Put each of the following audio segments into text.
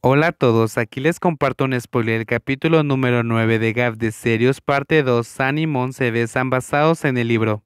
Hola a todos, aquí les comparto un spoiler del capítulo número 9 de Gav de Serios, parte 2. San y Mon se besan basados en el libro.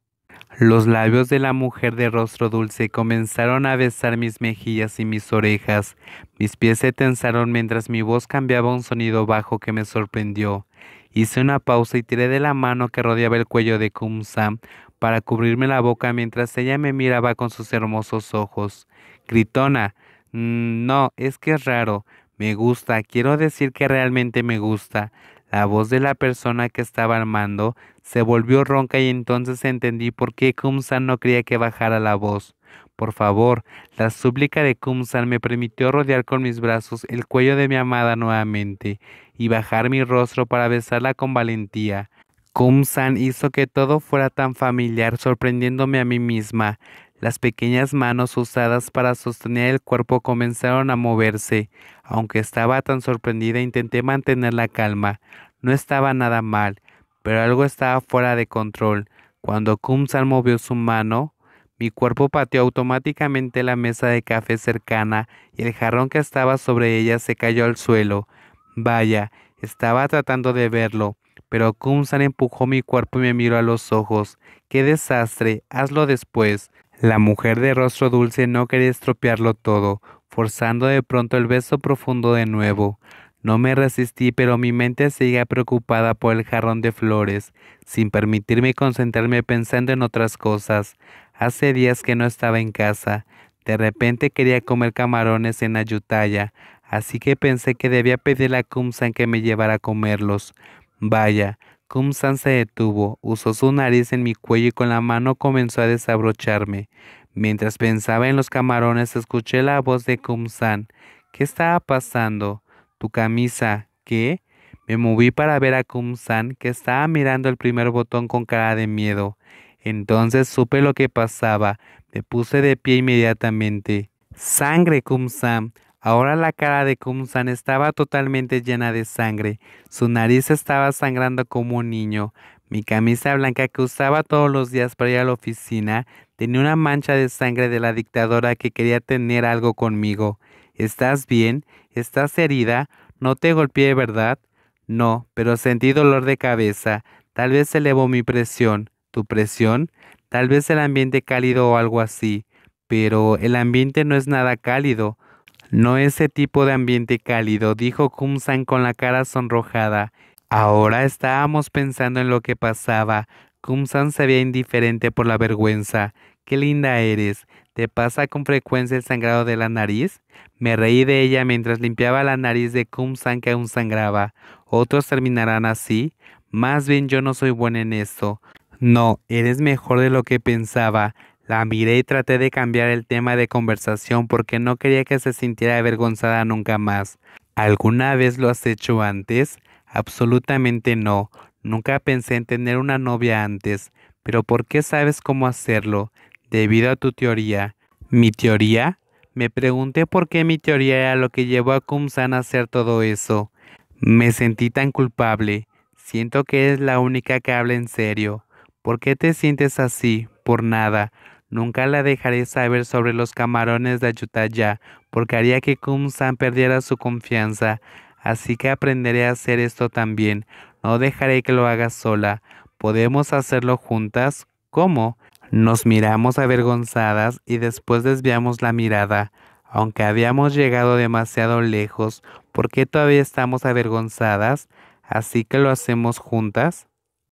Los labios de la mujer de rostro dulce comenzaron a besar mis mejillas y mis orejas. Mis pies se tensaron mientras mi voz cambiaba un sonido bajo que me sorprendió. Hice una pausa y tiré de la mano que rodeaba el cuello de Sam para cubrirme la boca mientras ella me miraba con sus hermosos ojos. Gritona, mm, no, es que es raro. Me gusta, quiero decir que realmente me gusta. La voz de la persona que estaba armando se volvió ronca y entonces entendí por qué Kumsan no quería que bajara la voz. Por favor, la súplica de Kumsan me permitió rodear con mis brazos el cuello de mi amada nuevamente y bajar mi rostro para besarla con valentía. Kumsan hizo que todo fuera tan familiar, sorprendiéndome a mí misma. Las pequeñas manos usadas para sostener el cuerpo comenzaron a moverse. Aunque estaba tan sorprendida, intenté mantener la calma. No estaba nada mal, pero algo estaba fuera de control. Cuando Kumsan movió su mano, mi cuerpo pateó automáticamente la mesa de café cercana y el jarrón que estaba sobre ella se cayó al suelo. Vaya, estaba tratando de verlo, pero Kumsan empujó mi cuerpo y me miró a los ojos. ¡Qué desastre! Hazlo después. La mujer de rostro dulce no quería estropearlo todo, forzando de pronto el beso profundo de nuevo. No me resistí, pero mi mente seguía preocupada por el jarrón de flores, sin permitirme concentrarme pensando en otras cosas. Hace días que no estaba en casa. De repente quería comer camarones en Ayutaya, así que pensé que debía pedir a Kumsan que me llevara a comerlos. Vaya, Kumsan se detuvo, usó su nariz en mi cuello y con la mano comenzó a desabrocharme. Mientras pensaba en los camarones, escuché la voz de Kumsan. ¿Qué estaba pasando? ¿Tu camisa? ¿Qué? Me moví para ver a Kumsan, que estaba mirando el primer botón con cara de miedo. Entonces supe lo que pasaba. Me puse de pie inmediatamente. Sangre, Kumsan. Ahora la cara de Kumsan estaba totalmente llena de sangre, su nariz estaba sangrando como un niño, mi camisa blanca que usaba todos los días para ir a la oficina tenía una mancha de sangre de la dictadora que quería tener algo conmigo. ¿Estás bien? ¿Estás herida? No te golpeé, ¿verdad? No, pero sentí dolor de cabeza. Tal vez se elevó mi presión. ¿Tu presión? Tal vez el ambiente cálido o algo así. Pero el ambiente no es nada cálido. No ese tipo de ambiente cálido, dijo Kumsan con la cara sonrojada. Ahora estábamos pensando en lo que pasaba. Kumsan se veía indiferente por la vergüenza. Qué linda eres. ¿Te pasa con frecuencia el sangrado de la nariz? Me reí de ella mientras limpiaba la nariz de Kumsan que aún sangraba. ¿Otros terminarán así? Más bien yo no soy buena en esto. No, eres mejor de lo que pensaba. La miré y traté de cambiar el tema de conversación porque no quería que se sintiera avergonzada nunca más. ¿Alguna vez lo has hecho antes? Absolutamente no. Nunca pensé en tener una novia antes. Pero ¿por qué sabes cómo hacerlo? Debido a tu teoría. ¿Mi teoría? Me pregunté por qué mi teoría era lo que llevó a Kumsan a hacer todo eso. Me sentí tan culpable. Siento que eres la única que habla en serio. ¿Por qué te sientes así? Por nada. Nunca la dejaré saber sobre los camarones de Ayutthaya, porque haría que Kumsan perdiera su confianza. Así que aprenderé a hacer esto también. No dejaré que lo haga sola. ¿Podemos hacerlo juntas? ¿Cómo? Nos miramos avergonzadas y después desviamos la mirada. Aunque habíamos llegado demasiado lejos, ¿por qué todavía estamos avergonzadas? Así que lo hacemos juntas.